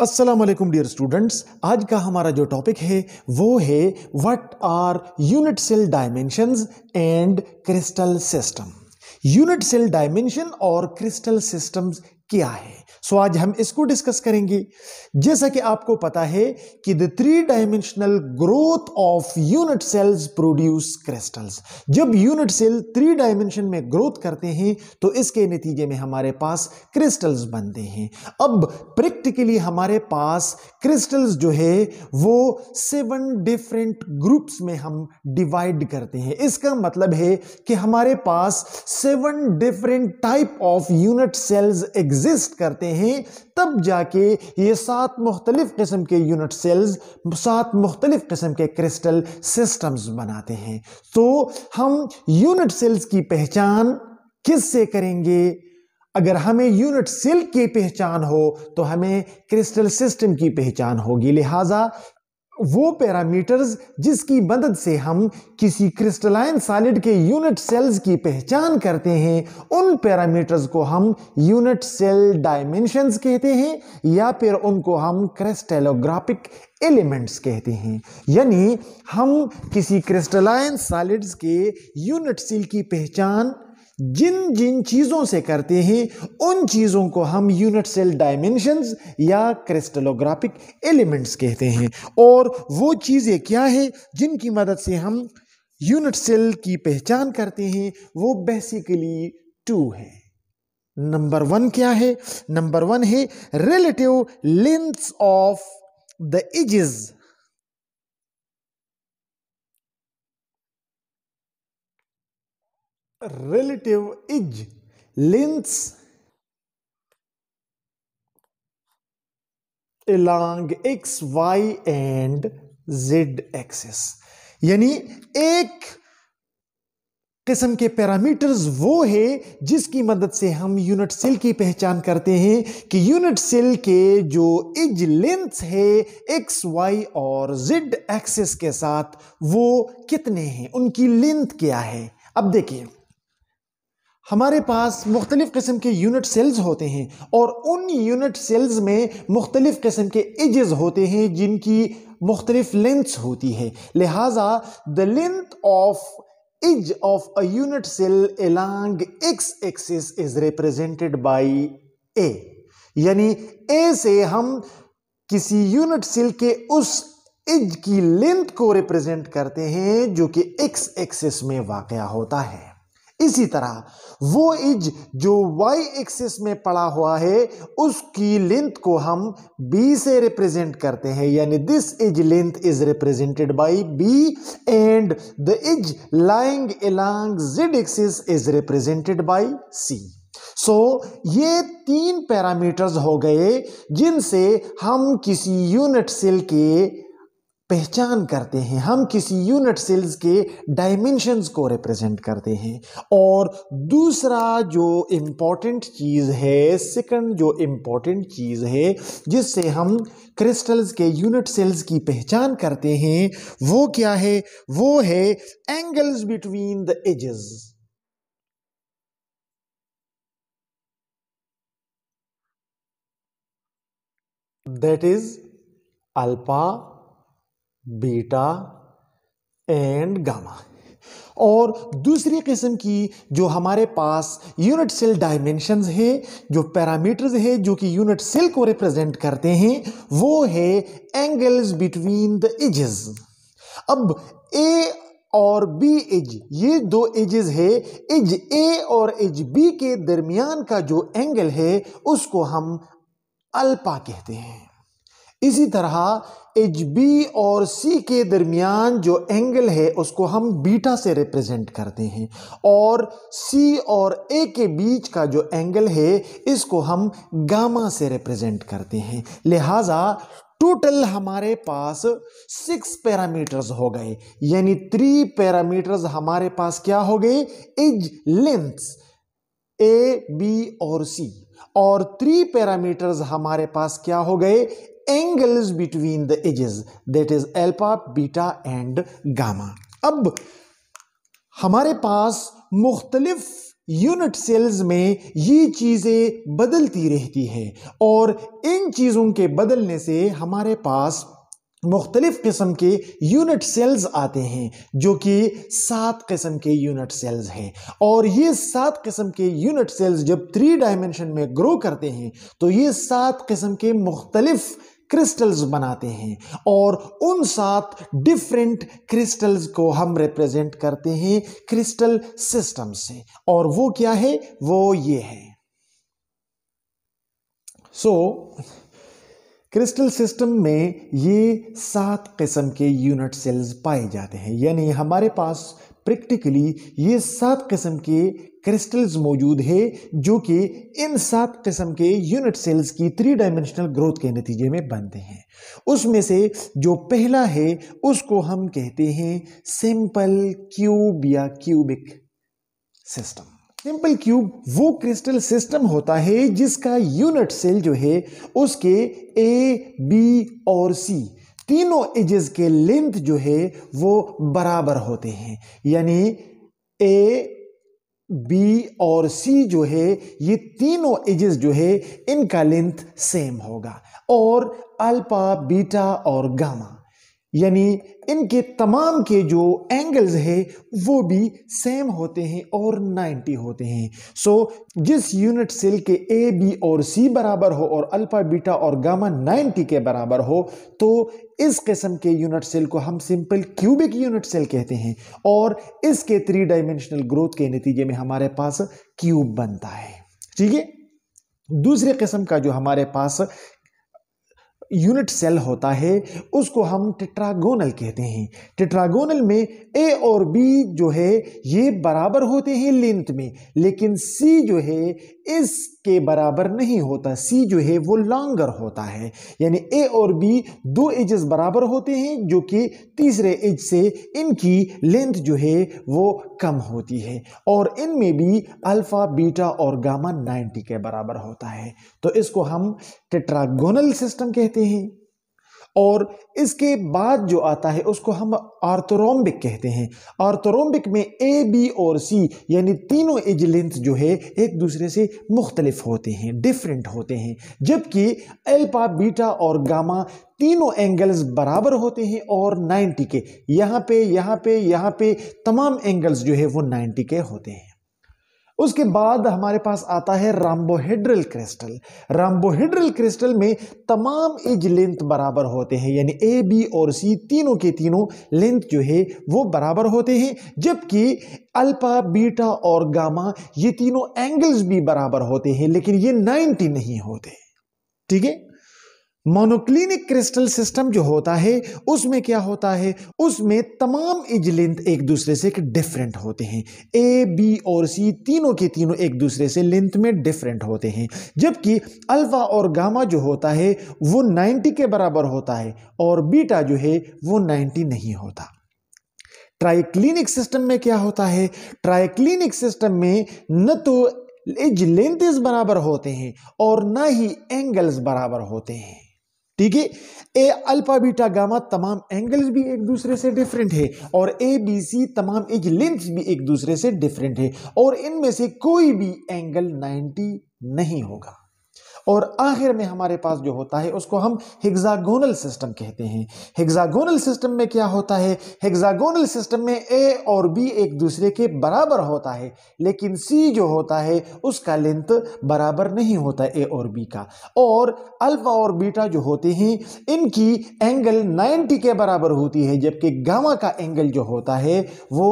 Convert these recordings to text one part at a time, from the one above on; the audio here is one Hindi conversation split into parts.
अस्सलाम वालेकुम डियर स्टूडेंट्स आज का हमारा जो टॉपिक है वो है what are unit cell dimensions and crystal system unit cell dimension और क्रिस्टल सिस्टम्स क्या है सो आज हम इसको डिस्कस करेंगे जैसा कि आपको पता है कि the three dimensional growth of unit cells produce crystals जब यूनिट सेल थ्री डायमेंशन में ग्रोथ करते हैं तो इसके नतीजे में हमारे पास क्रिस्टल्स बनते हैं अब प्रैक्टिकली हमारे पास क्रिस्टल्स जो है वो सेवन डिफरेंट ग्रुप्स में हम डिवाइड करते हैं इसका मतलब है कि हमारे पास seven different type of unit cells exist करते हैं हैं तब जाके ये सात मुख्तलिफ़ किस्म के यूनिट सेल्स सात मुख्तलिफ़ किस्म के क्रिस्टल सिस्टम्स बनाते हैं तो हम यूनिट सेल्स की पहचान किस से करेंगे अगर हमें यूनिट सेल की पहचान हो तो हमें क्रिस्टल सिस्टम की पहचान होगी लिहाजा वो पैरामीटर्स जिसकी मदद से हम किसी क्रिस्टलाइन सॉलिड के यूनिट सेल्स की पहचान करते हैं उन पैरामीटर्स को हम यूनिट सेल डायमेंशंस कहते हैं या फिर उनको हम क्रिस्टेलोग्राफिक एलिमेंट्स कहते हैं यानी हम किसी क्रिस्टलाइन सॉलिड्स के यूनिट सेल की पहचान जिन जिन चीज़ों से करते हैं उन चीज़ों को हम यूनिट सेल डायमेंशंस या क्रिस्टलोग्राफिक एलिमेंट्स कहते हैं और वो चीज़ें क्या है जिनकी मदद से हम यूनिट सेल की पहचान करते हैं वो बेसिकली टू है नंबर वन क्या है नंबर वन है relative lengths of the edges relative is length along x, y and z axis यानी एक किस्म के पैरामीटर्स वो है जिसकी मदद से हम यूनिट सेल की पहचान करते हैं कि यूनिट सेल के जो इज लेंथ है एक्स वाई और जेड एक्सिस के साथ वो कितने हैं उनकी लेंथ क्या है अब देखिए हमारे पास मुख्तलिफ़ किस्म के यूनिट सेल्स होते हैं और उन यूनिट सेल्स में मुख्तलिफ़ किस्म के एजेस होते हैं जिनकी मुख्तलिफ लेंथ्स होती है लिहाजा the length of edge of a unit cell along X axis is represented by A यानी ए से हम किसी यूनिट सेल के उस एज की लेंथ को रिप्रेजेंट करते हैं जो कि एक्स एक्सिस में वाक़ होता है इसी तरह वो इज जो y एक्सिस में पड़ा हुआ है उसकी लेंथ को हम b से रिप्रेजेंट करते हैं यानी this edge length is represented by b and the edge lying along z axis is represented by c so so, ये तीन पैरामीटर्स हो गए जिनसे हम किसी यूनिट सेल के पहचान करते हैं हम किसी यूनिट सेल्स के डायमेंशंस को रिप्रेजेंट करते हैं और दूसरा जो इम्पॉर्टेंट चीज़ है सेकंड जो इम्पॉर्टेंट चीज़ है जिससे हम क्रिस्टल्स के यूनिट सेल्स की पहचान करते हैं वो क्या है वो है angles between the edges that is alpha beta and gamma और दूसरी किस्म की जो हमारे पास यूनिट सेल डायमेंशन है जो पैरामीटर्स है जो कि यूनिट सेल को रिप्रेजेंट करते हैं वो है एंगल्स बिटवीन द एजेस अब ए और बी एज ये दो एजेस है एज ए और एज बी के दरमियान का जो एंगल है उसको हम अल्पा कहते हैं इसी तरह एच बी और सी के दरमियान जो एंगल है उसको हम बीटा से रिप्रेजेंट करते हैं और सी और ए के बीच का जो एंगल है इसको हम गामा से रिप्रेजेंट करते हैं लिहाजा टोटल हमारे पास सिक्स पैरामीटर्स हो गए यानी थ्री पैरामीटर्स हमारे पास क्या हो गए एज लेंथ्स ए बी और सी और थ्री पैरामीटर्स हमारे पास क्या हो गए angles between the edges that is alpha beta and gamma अब हमारे पास मुख्तलिफ यूनिट सेल्स में ये चीज़ें बदलती रहती है और इन चीज़ों के बदलने से हमारे पास मुख्तलिफ़ किस्म के यूनिट सेल्स आते हैं जो कि सात किस्म के यूनिट सेल्स हैं और ये सात किस्म के यूनिट सेल्स जब थ्री डायमेंशन में ग्रो करते हैं तो ये सात किस्म के मुख्तलिफ़ क्रिस्टल्स बनाते हैं और उन सात डिफरेंट क्रिस्टल्स को हम रिप्रेजेंट करते हैं क्रिस्टल सिस्टम से और वो क्या है वो ये है सो so, क्रिस्टल सिस्टम में ये सात किस्म के यूनिट सेल्स पाए जाते हैं यानी हमारे पास प्रैक्टिकली ये सात किस्म के क्रिस्टल्स मौजूद है जो कि इन सात किस्म के यूनिट सेल्स की थ्री डायमेंशनल ग्रोथ के नतीजे में बनते हैं उसमें से जो पहला है उसको हम कहते हैं सिंपल क्यूब या क्यूबिक सिस्टम सिंपल क्यूब वो क्रिस्टल सिस्टम होता है जिसका यूनिट सेल जो है उसके ए बी और सी तीनों एजेस के लेंथ जो है वो बराबर होते हैं यानी ए बी और सी जो है ये तीनों एजेस जो है इनका लेंथ सेम होगा और अल्पा बीटा और गामा यानी इनके तमाम के जो एंगल्स है वो भी सेम होते हैं और 90 होते हैं सो so, जिस यूनिट सेल के ए बी और सी बराबर हो और अल्फा बीटा और गामा 90 के बराबर हो तो इस किस्म के यूनिट सेल को हम सिंपल क्यूबिक यूनिट सेल कहते हैं और इसके थ्री डायमेंशनल ग्रोथ के नतीजे में हमारे पास क्यूब बनता है ठीक है दूसरे किस्म का जो हमारे पास यूनिट सेल होता है उसको हम टिट्रागोनल कहते हैं टिट्रागोनल में ए और बी जो है ये बराबर होते हैं लेंथ में लेकिन सी जो है इस के बराबर नहीं होता सी जो है वो लॉन्गर होता है यानी ए और बी दो एजेस बराबर होते हैं जो कि तीसरे एज से इनकी लेंथ जो है वो कम होती है और इनमें भी अल्फ़ा बीटा और गामा 90 के बराबर होता है तो इसको हम टेट्रागोनल सिस्टम कहते हैं और इसके बाद जो आता है उसको हम आर्थोरोम्बिक कहते हैं आर्थोरोम्बिक में ए बी और सी यानी तीनों एज लेंथ जो है एक दूसरे से मुख्तलिफ होते हैं डिफरेंट होते हैं जबकि एल्पा बीटा और गामा तीनों एंगल्स बराबर होते हैं और 90 के यहाँ पे यहाँ पे यहाँ पे तमाम एंगल्स जो है वो 90 के होते हैं उसके बाद हमारे पास आता है रामबोहेड्रल क्रिस्टल राम्बोहेड्रल क्रिस्टल में तमाम एज लेंथ बराबर होते हैं यानी ए बी और सी तीनों के तीनों लेंथ जो है वो बराबर होते हैं जबकि अल्फा बीटा और गामा ये तीनों एंगल्स भी बराबर होते हैं लेकिन ये 90 नहीं होते ठीक है मोनोक्लिनिक क्रिस्टल सिस्टम जो होता है उसमें क्या होता है उसमें तमाम इज लेंथ एक दूसरे से डिफरेंट होते हैं ए बी और सी तीनों के तीनों एक दूसरे से लेंथ में डिफरेंट होते हैं जबकि अल्फा और गामा जो होता है वो 90 के बराबर होता है और बीटा जो है वो 90 नहीं होता ट्राइक्लिनिक सिस्टम में क्या होता है ट्राइक्लिनिक सिस्टम में न तो इज लेंथ बराबर होते हैं और ना ही एंगल्स बराबर होते हैं ठीक है ए अल्फा बीटा गामा तमाम एंगल्स भी एक दूसरे से डिफरेंट है और ए बी सी तमाम एक लेंथ भी एक दूसरे से डिफरेंट है और इनमें से कोई भी एंगल 90 नहीं होगा और आखिर में हमारे पास जो होता है उसको हम हेक्सागोनल सिस्टम कहते हैं हेक्सागोनल सिस्टम में क्या होता है हेक्सागोनल सिस्टम में ए और बी एक दूसरे के बराबर होता है लेकिन सी जो होता है उसका लेंथ बराबर नहीं होता ए और बी का और अल्फा और बीटा जो होते हैं इनकी एंगल 90 के बराबर होती है जबकि गामा का एंगल जो होता है वो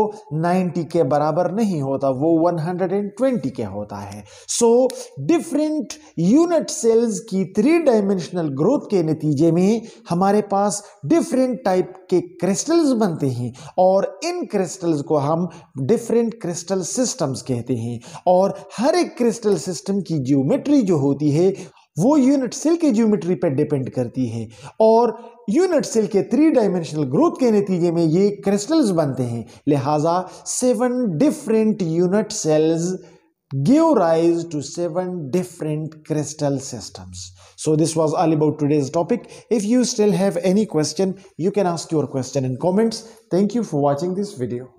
90 के बराबर नहीं होता वो 120 के होता है so different unit platelet cells की थ्री डायमेंशनल ग्रोथ के नतीजे में हमारे पास डिफरेंट टाइप के क्रिस्टल्स बनते हैं और इन क्रिस्टल्स को हम डिफरेंट क्रिस्टल सिस्टम्स कहते हैं और हर एक क्रिस्टल सिस्टम की ज्योमेट्री जो होती है वो यूनिट सेल के ज्योमेट्री पर डिपेंड करती है और यूनिट सेल के थ्री डायमेंशनल ग्रोथ के नतीजे में ये क्रिस्टल्स बनते हैं लिहाजा seven different unit cells give rise to seven different crystal systems. So this was all about today's topic. If you still have any question, you can ask your question in comments. Thank you for watching this video.